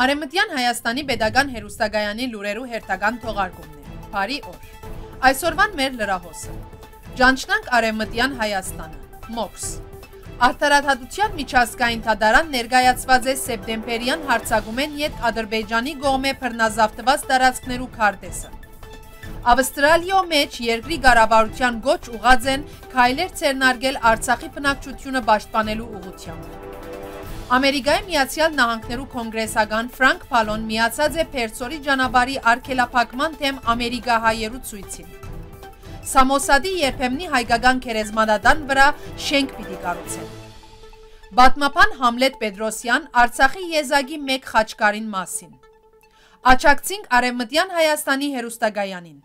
Արեմտյան Հայաստանի Պետական Հերուստագայանի լուրերու հերթական թողարկումն է։ Բարի օր։ Այսօրվան մեր լրահոսը։ Ճանչնանք Արեմտյան Հայաստանը։ Մոքս։ Արդարադատության միջազգային դատարան ներկայացված է սեպտեմբերյան հարցագումեն յետ Ադրբեջանի գողմե բռնազավթված տարածքներու քարտեզը։ Ավստրալիո մեջ երկրի ղարավարության գոչ ուղաձեն քայլեր ցերնարգել Արցախի բնակչությունը պաշտպանելու ուղղությամբ։ Ամերիկայի Միացյալ Նահանգներու կոնգրեսական Ֆրանկ Փալոն միացած է Փերսորի ճանապարհի արգելափակման թեմ Ամերիկահայերու ցույցին։ Սամոսադի երբեմնի հայկական քերեզմանատան վրա շենք պիտի կառուցեն։ Պատմապան Համլետ Պետրոսյան Արցախի եզակի 1 խաչկարին մասին։ Աճակցինք Արևմտյան Հայաստանի հերոստագայանին։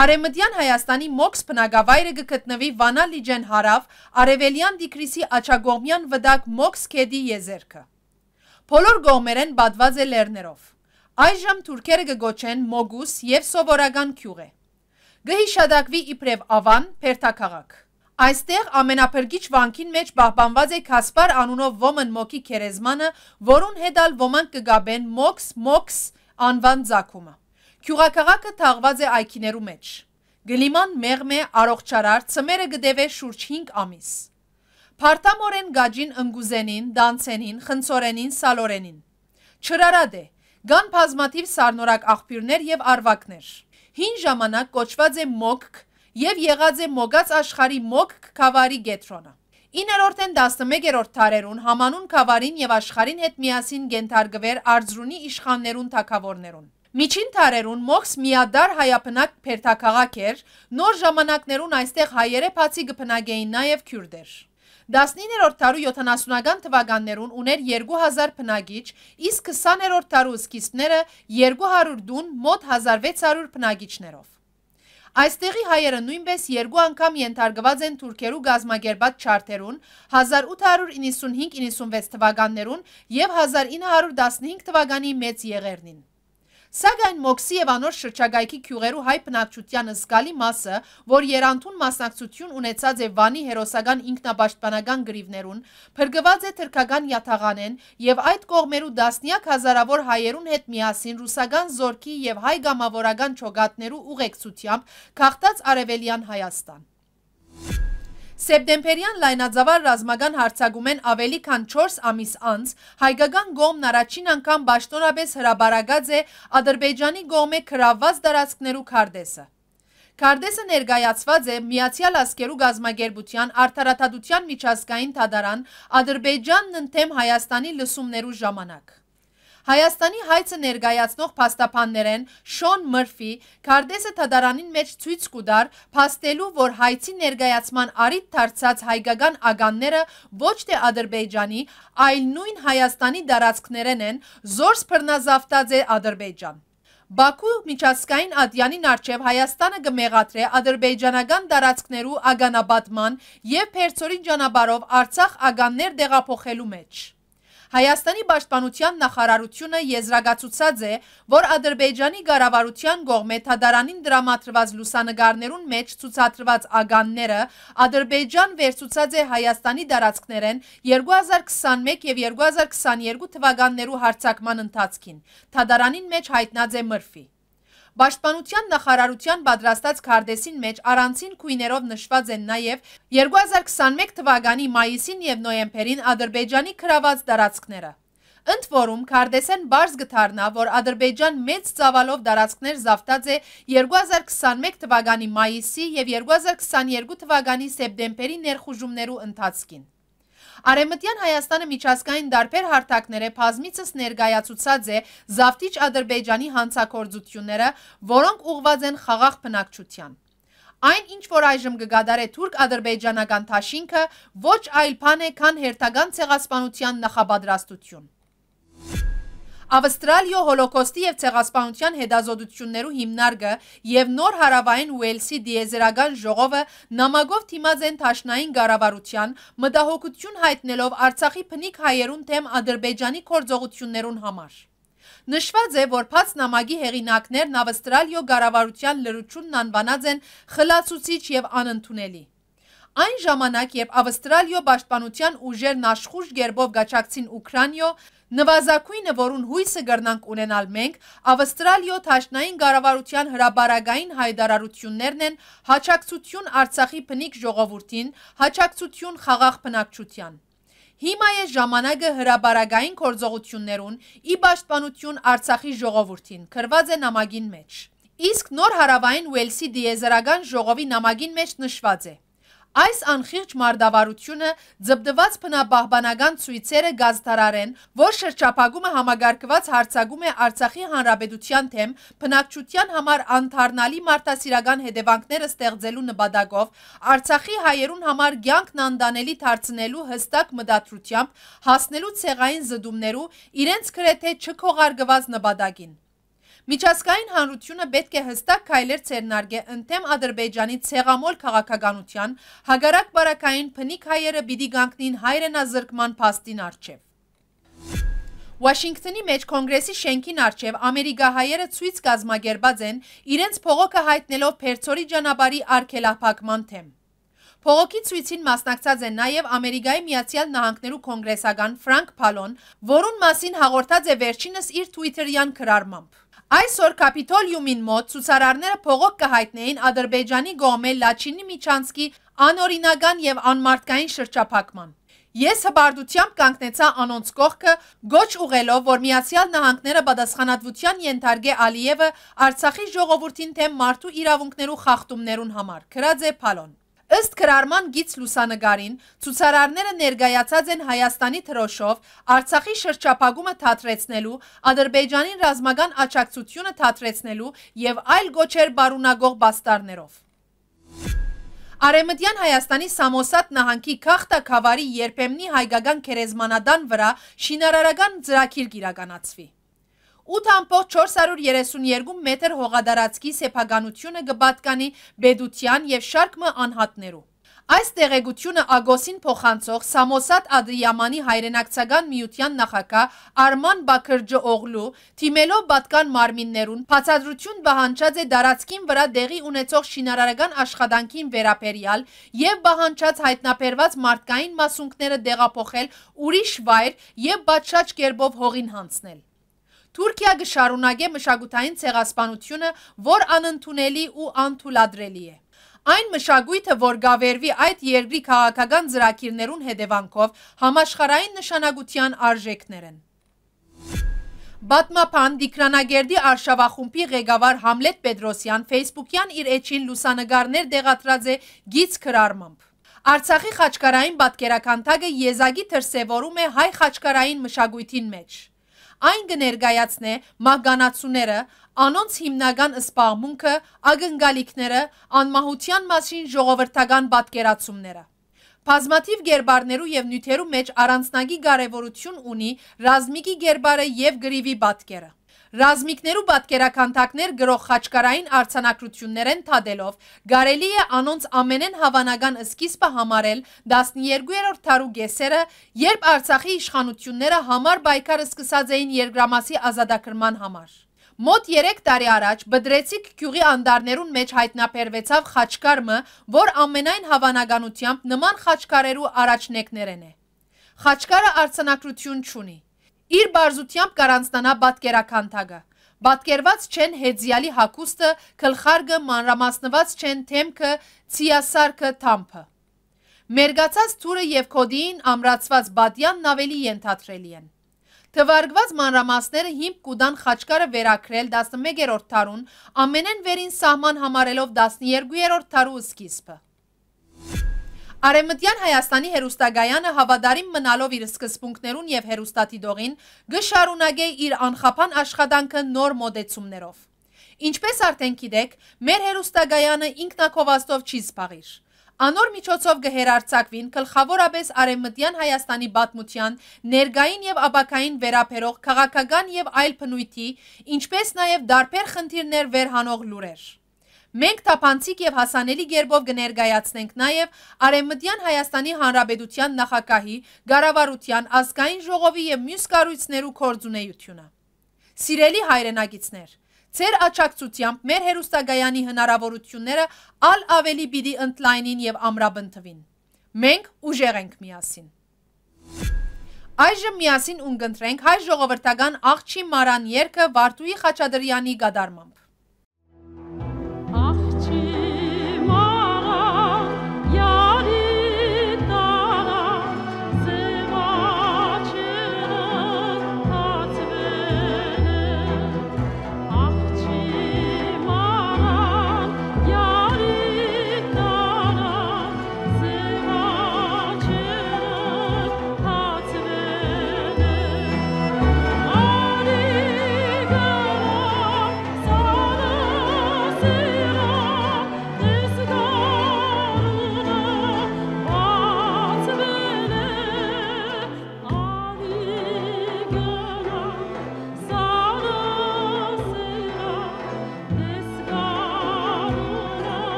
Արեմտյան Հայաստանի մոքս բնակավայրը գտնվի Վանա լիջեն հարավ, Արևելյան դիքրիսի աչագողմյան վտակ մոքս քեդի եզերքը։ Բոլոր գողմերեն բադված է լեռներով։ Այժմ թուրքերը գոչեն մոգուս եւ սովորական քյուղ է։ Գհիշադակվի իբրև ավան, Փերթակաղակ։ Այստեղ ամենափրկիչ վանքին մեջ պահպանված է Քասպար անունով ոմն մոկի քերեզմանը, որուն հետալ ոմանք կգաբեն մոքս մոքս անվան ցակումը։ Քյուղակաղակը թաղված է այքիներու մեջ։ Գլիման մեղմ է առողջարար, ծմերը գդև է շուրջ հինք ամիս։ Պարտամորեն գաջին ընգուզենին, դանցենին, խնցորենին, սալորենին։ Չրարադ է, գան պազմաթիվ սարնորակ աղպյուրներ և արվակներ։ Հին ժամանակ կոչված է մոգք և եղած է մոգած աշխարի մոգք կավարի գետրոնը։ Իներորդ են 11-երորդ թարերուն համանուն կավարին և աշխարին հետ միասին գենթարգվեր արձրունի իշխաններուն թակավորներուն։ Միջին թարերուն մողս միադար հայապնակ պերթակաղակ էր, նոր ժամանակներուն այստեղ հայերը պացի գպնագեին նաև կյուրդեր։ 19-րդ տարու 70-ական թվականներուն ուներ 2000 պնագիչ, իսկ 20-րդ տարու սկիստները 200 դուն մոտ 1600 պնագիչներով։ Այստեղի հայերը նույնպես երկու անգամ ենթարգված են թուրքերու գազմագերբատ չարտերուն 1895-96 թվականներուն և 1915 թվականի մեծ եղերնին։ Սակայն Մոքսի եւ անոր շրջագայքի քյուղերու հայ բնակչության զգալի մասը, որ Երանդուն մասնակցություն ունեցած է Վանի հերոսական ինքնապաշտպանական գրիվներուն, փրկված է թրքական յաթաղանեն եւ այդ կողմերու դասնյակ հազարավոր հայերուն հետ միասին ռուսական զորքի եւ հայ գամավորական ճոգատներու ուղեկցությամբ քաղտած արևելյան Հայաստան Սեպտեմբերյան լայնածավալ ռազմական հարցագում են ավելի քան 4 ամիս անց հայկական գողմն առաջին անգամ պաշտոնապես հրաբարագած է Ադրբեջանի գողմե քրավված տարածքներու քարտեզը։ Քարտեզը ներկայացված է Միացյալ Ասկերու գազագերբության արդարադատության միջազգային դատարան Ադրբեջանն ընդեմ Հայաստանի լսումներու ժամանակ։ Հայաստանի հայցը ներգայացնող փաստաբաններեն Շոն Մըրֆի Կարդեսը թադարանին մեջ ցույց կուտար փաստելու, որ հայցի ներգայացման արիտ դարձած հայկական ագանները ոչ թե Ադրբեջանի, այլ նույն Հայաստանի դարածքներեն են, զորս բռնազավտած է Ադրբեջան։ Բաքու միջազգային ադյանին արչև Հայաստանը գմեղատրե ադրբեջանական տարածքներու ագանաբատման և Պերցորին ճանապարով Արցախ ագաններ դեղափոխելու մեջ։ Հայաստանի պաշտպանության նախարարությունը եզրագացուցած է, որ Ադրբեջանի ղարավարության կողմ Մեթադարանին դրամատրված լուսանգարներուն մեջ ցուցադրված ագանները Ադրբեջան վերցուցած է Հայաստանի դարածքներեն 2021 եւ 2022 թվականներու հարցակման ընթացքին։ Թադարանին մեջ հայտնած է մրֆի Պաշտպանության նախարարության պատրաստած քարտեզին մեջ առանցին քույներով նշված են նաև 2021 թվականի մայիսին եւ նոյեմբերին Ադրբեջանի քրաված տարածքները։ Ընդ որում Կարդեսեն բարձ գտարնա, որ Ադրբեջան մեծ ծավալով դարածքներ զավտած է 2021 թվականի մայիսի և 2022 թվականի սեպտեմբերի ներխուժումներու ընթացքին։ Արեմտյան Հայաստանը միջազգային դարբեր հարթակներ է բազմիցս ներկայացուցած է զավթիչ Ադրբեջանի հանցակործությունները, որոնք ուղված են խաղաղ բնակչության։ Այն ինչ որ այժմ գգադար է թուրք-ադրբեջանական թաշինքը ոչ այլ բան է, քան հերթական ցեղասպանության նախապատրաստություն։ Ավստրալիո հոլոկոստի եւ ցեղասպանության հետազոտություններու հիմնարկը եւ նոր հարավային Ուելսի դիեզերական ժողովը նամակով թիմած են Թաշնային ղարավարության մտահոգություն հայտնելով Արցախի փնիկ հայերուն թեմ Ադրբեջանի կորձողություններուն համար։ Նշված է, որ փած նամակի հեղինակներն Ավստրալիո ղարավարության լրությունն անվանած են խլացուցիչ եւ անընդունելի։ Այն ժամանակ, երբ Ավստրալիո պաշտպանության ուժերն աշխուժ գերբով գաչակցին Ուկրաինայո, Նվազագույնը, որուն հույսը գրնանք ունենալ մենք, Ավստրալիո Թաշնային Կառավարության հրաբարագային հայտարարություններն են հաճակցություն Արցախի բնիկ ժողովրդին, հաճակցություն խաղաղ բնակչության։ Հիմա է ժամանակը հրաբարագային կորձողություններուն ի պաշտպանություն Արցախի ժողովրդին, քրված է նամագին մեջ։ Իսկ նոր հարավային Ուելսի դիեզերական ժողովի նամագին մեջ նշված է. Այս անխիղճ մարդավարությունը ձպտված բնաբահբանական ծույցերը գազդարարեն, որ շրջապագումը համագարկված հարցագում է արցախի հանրաբեդության թեմ պնակչության համար անդարնալի մարդասիրական հետևանքները ստեղծելու նպատակով, արցախի հայերուն համար գյանքն անդանելի թարցնելու հստակ մդատրությամբ, հասնելու ցեղային զդումներու իրենց գրեթե չքողարգված նպատակին։ Միջազգային հանրությունը պետք է հստակ քայլեր ցերնարգե ընդեմ Ադրբեջանի ցեղամոլ քաղաքականության հագարակ բարակային փնիկ հայերը պիտի գանկնին հայրենազրկման փաստին արչև։ Վաշինգտոնի մեջ կոնգրեսի շենքին արջև ամերիկահայերը ծույց կազմագերբած են իրենց փողոքը հայտնելով պերցորի ճանաբարի արգելապակման թեմ։ Փողոքի ծույցին մասնակցած են նաև ամերիկայի միացյալ նահանքներու կոնգրեսական վրանք պալոն, որուն մասին հաղորդած է վերջինս իր թույթրյան կրարմամբ։ Այսօր Կապիտոլիումին մոտ ցուցարարները փողոք կհայտնեին Ադրբեջանի գողմե Լաչինի Միչանսկի անօրինական եւ անմարդկային շրջափակման։ Ես հբարդությամբ կանգնեցա անոնց կողքը, գոչ ուղելով, որ Միացյալ Նահանգները պատասխանատվության ենթարկե Ալիևը Արցախի ժողովրդին թե մարդու իրավունքներու խախտումներուն համար։ Քրաձե Փալոն Ըստ գրառման գից լուսանգարին, ցուցարարները ներկայացած են Հայաստանի թրոշով Արցախի շրջափակումը թատրեցնելու, Ադրբեջանի ռազմական աճակցությունը թատրեցնելու եւ այլ գոչեր բարունագող բաստարներով։ Արեմտյան Հայաստանի Սամոսատ նահանգի Խախտա Խավարի երբեմնի հայկական քերեզմանադան վրա շինարարական ծրագիր իրականացվի։ 8.432 մետր հողադարացքի սեպագանությունը գբատկանի բեդության և շարկմը անհատներու։ Այս տեղեգությունը ագոսին փոխանցող Սամոսատ ադրիամանի հայրենակցական միության նախակա արման բակրջը օղլու թիմելով բատկան մարմիններուն պացադրություն բահանչած է դարացքին վրա դեղի ունեցող շինարարական աշխատանքին վերապերյալ և բահանչած հայտնապերված մարդկային մասունքները դեղափոխել ուրիշ վայր և բատշաչ կերբով հողին հանցնել։ Թուրքիա գշարունակե մշակութային ցեղասպանությունը, որ անընդունելի ու անթույլատրելի է։ Այն մշակույթը, որ գավերվի այդ երկրի քաղաքական ծրագիրներուն հետևանքով, համաշխարհային նշանակության արժեքներ են։ Բատմապան դիկրանագերդի արշավախումբի ղեկավար Համլետ Պետրոսյան Facebook-յան իր էջին լուսանգարներ դեղատրած է գից քրարմամբ։ Արցախի խաչքարային պատկերական թագը եզակի դրսևորում է հայ խաչքարային մշակույթին մեջ։ Այն կներկայացնե մահկանացուները, անոնց հիմնական սպաղմունքը, ագնգալիքները, անմահության մասին ժողովրդական պատկերացումները։ Բազմաթիվ գերբարներու եւ նյութերու մեջ առանձնագի կարեւորություն ունի ռազմիկի գերբարը եւ գրիվի պատկերը։ Ռազմիկներու պատկերականթակներ գրող խաչկարային արցանակրություններ են թադելով, գարելի է անոնց ամենեն հավանական սկիզբը համարել 12-րդ թարու գեսերը, երբ Արցախի իշխանությունները համար բայկարը սկսած էին երկրամասի ազատագրման համար։ Մոտ 3 տարի առաջ Բդրեցիկ գյուղի անդարներուն մեջ հայտնաբերվեցավ խաչկարմը, որ ամենայն հավանականությամբ նման խաչկարերու առաջնեկներն է։ Խաչկարը արցանակրություն չունի իր բարձությամբ կարանցնանա բատկերականթագը։ Բատկերված չեն հեծյալի հակուստը, կլխարգը, մանրամասնված չեն թեմքը, ծիասարկը, թամպը։ Մերգացած թուրը և կոդիին ամրացված բատյանն ավելի ենթատրելի են։ Թվարգված մանրամասները հիմպ կուդան խաչկարը վերակրել 11-րդ թարուն, ամենեն վերին սահման համարելով 12-րդ թարու սկիսպը։ Արեմտյան Հայաստանի հերուստագայանը հավադարիմ մնալով իր սկսպունքներուն և հերուստատիդողին գշարունագե իր անխապան աշխատանքը նոր մոդեցումներով։ Ինչպես արդեն գիտեք, մեր հերուստագայանը ինքնակովաստով չի զբաղիր։ Անոր միջոցով գհերարցակվին կլխավորապես արեմմտյան Հայաստանի բատմության, ներգային և աբակային վերապերող, կաղաքագան և այլ պնույթի, ինչպես նաև դարպեր խնդիրներ վերհանող լուրեր։ Մենք թափանցիկ եւ հասանելի ģերբով կներկայացնենք նաեւ Արեմմտյան Հայաստանի Հանրապետության նախագահի, Գարավարության, ազգային ժողովի եւ մյուս կառույցներու կորձունեությունը։ Սիրելի հայրենակիցներ, Ձեր աճակցությամբ մեր հերոստագայանի հնարավորությունները ալ ավելի պիտի ընդլայնին եւ ամրապնդվին։ Մենք ուժեղ ենք միասին։ Այժմ միասին ունգընտրենք հայ ժողովրդական աղջի Մարան երգը Վարդուի Խաչադրյանի գադարմամբ։